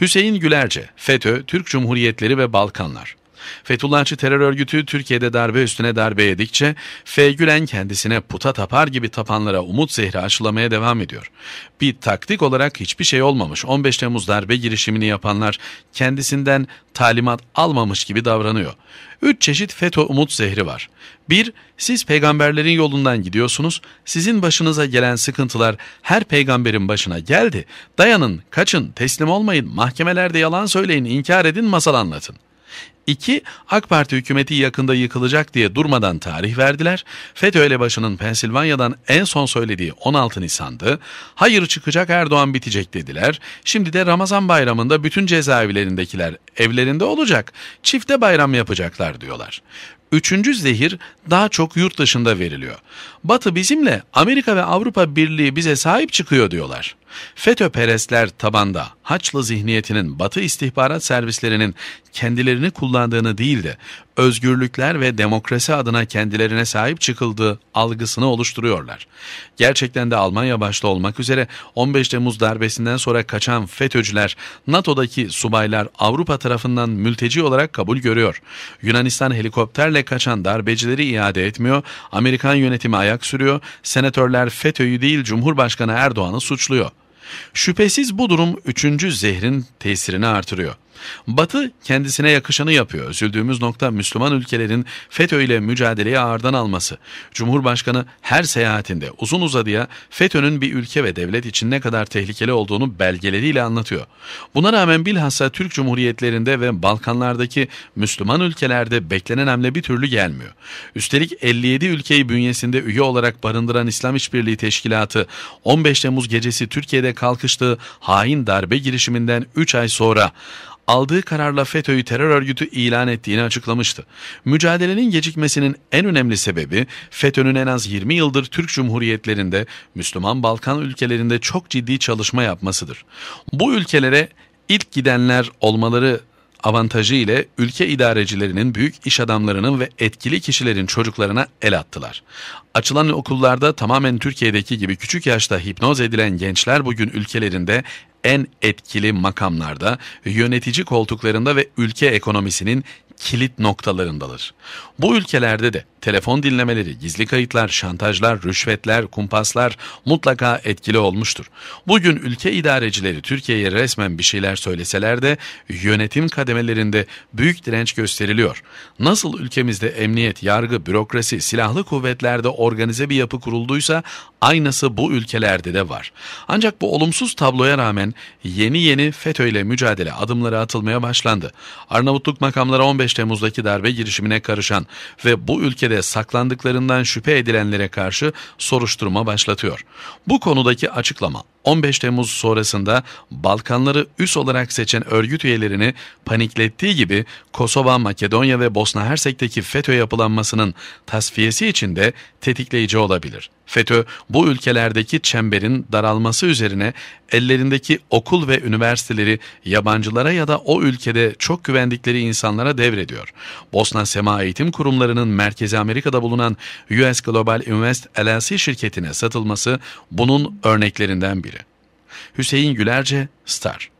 Hüseyin Gülerce, FETÖ, Türk Cumhuriyetleri ve Balkanlar Fethullahçı terör örgütü Türkiye'de darbe üstüne darbe yedikçe F. Gülen kendisine puta tapar gibi tapanlara umut zehri aşılamaya devam ediyor. Bir taktik olarak hiçbir şey olmamış 15 Temmuz darbe girişimini yapanlar kendisinden talimat almamış gibi davranıyor. Üç çeşit FETÖ umut zehri var. Bir, Siz peygamberlerin yolundan gidiyorsunuz, sizin başınıza gelen sıkıntılar her peygamberin başına geldi. Dayanın, kaçın, teslim olmayın, mahkemelerde yalan söyleyin, inkar edin, masal anlatın. 2. AK Parti hükümeti yakında yıkılacak diye durmadan tarih verdiler. FETÖ elebaşının Pensilvanya'dan en son söylediği 16 Nisan'dı. Hayır çıkacak Erdoğan bitecek dediler. Şimdi de Ramazan bayramında bütün cezaevlerindekiler evlerinde olacak. Çifte bayram yapacaklar diyorlar. Üçüncü zehir daha çok yurt dışında veriliyor. Batı bizimle Amerika ve Avrupa Birliği bize sahip çıkıyor diyorlar. FETÖ-perestler tabanda Haçlı zihniyetinin Batı istihbarat servislerinin kendilerini kullandığını değil de özgürlükler ve demokrasi adına kendilerine sahip çıkıldığı algısını oluşturuyorlar. Gerçekten de Almanya başta olmak üzere 15 Temmuz darbesinden sonra kaçan FETÖ'cüler NATO'daki subaylar Avrupa tarafından mülteci olarak kabul görüyor. Yunanistan helikopterle Filistin'de kaçan darbecileri iade etmiyor, Amerikan yönetimi ayak sürüyor, senatörler FETÖ'yü değil Cumhurbaşkanı Erdoğan'ı suçluyor. Şüphesiz bu durum üçüncü zehrin tesirini artırıyor. Batı kendisine yakışanı yapıyor. Üzüldüğümüz nokta Müslüman ülkelerin FETÖ ile mücadeleyi ağırdan alması. Cumhurbaşkanı her seyahatinde uzun uzadıya FETÖ'nün bir ülke ve devlet için ne kadar tehlikeli olduğunu belgeleriyle anlatıyor. Buna rağmen bilhassa Türk Cumhuriyetlerinde ve Balkanlardaki Müslüman ülkelerde beklenen hamle bir türlü gelmiyor. Üstelik 57 ülkeyi bünyesinde üye olarak barındıran İslam İşbirliği Teşkilatı 15 Temmuz gecesi Türkiye'de kalkıştığı hain darbe girişiminden 3 ay sonra aldığı kararla FETÖ'yü terör örgütü ilan ettiğini açıklamıştı. Mücadelenin gecikmesinin en önemli sebebi FETÖ'nün en az 20 yıldır Türk Cumhuriyetlerinde, Müslüman Balkan ülkelerinde çok ciddi çalışma yapmasıdır. Bu ülkelere ilk gidenler olmaları avantajı ile ülke idarecilerinin, büyük iş adamlarının ve etkili kişilerin çocuklarına el attılar. Açılan okullarda tamamen Türkiye'deki gibi küçük yaşta hipnoz edilen gençler bugün ülkelerinde en etkili makamlarda, yönetici koltuklarında ve ülke ekonomisinin kilit noktalarındadır. Bu ülkelerde de telefon dinlemeleri, gizli kayıtlar, şantajlar, rüşvetler, kumpaslar mutlaka etkili olmuştur. Bugün ülke idarecileri Türkiye'ye resmen bir şeyler söyleseler de yönetim kademelerinde büyük direnç gösteriliyor. Nasıl ülkemizde emniyet, yargı, bürokrasi, silahlı kuvvetlerde organize bir yapı kurulduysa aynısı bu ülkelerde de var. Ancak bu olumsuz tabloya rağmen yeni yeni FETÖ ile mücadele adımları atılmaya başlandı. Arnavutluk makamları 15 Temmuz'daki darbe girişimine karışan ve bu ülkede saklandıklarından şüphe edilenlere karşı soruşturma başlatıyor. Bu konudaki açıklama 15 Temmuz sonrasında Balkanları üs olarak seçen örgüt üyelerini paniklettiği gibi Kosova, Makedonya ve Bosna Hersek'teki FETÖ yapılanmasının tasfiyesi için de tetikleyici olabilir. FETÖ bu ülkelerdeki çemberin daralması üzerine ellerindeki okul ve üniversiteleri yabancılara ya da o ülkede çok güvendikleri insanlara devrediyor. Bosna Sema Eğitim Kurumları'nın Merkezi Amerika'da bulunan US Global Invest LLC şirketine satılması bunun örneklerinden biri. Hüseyin Gülerce, Star.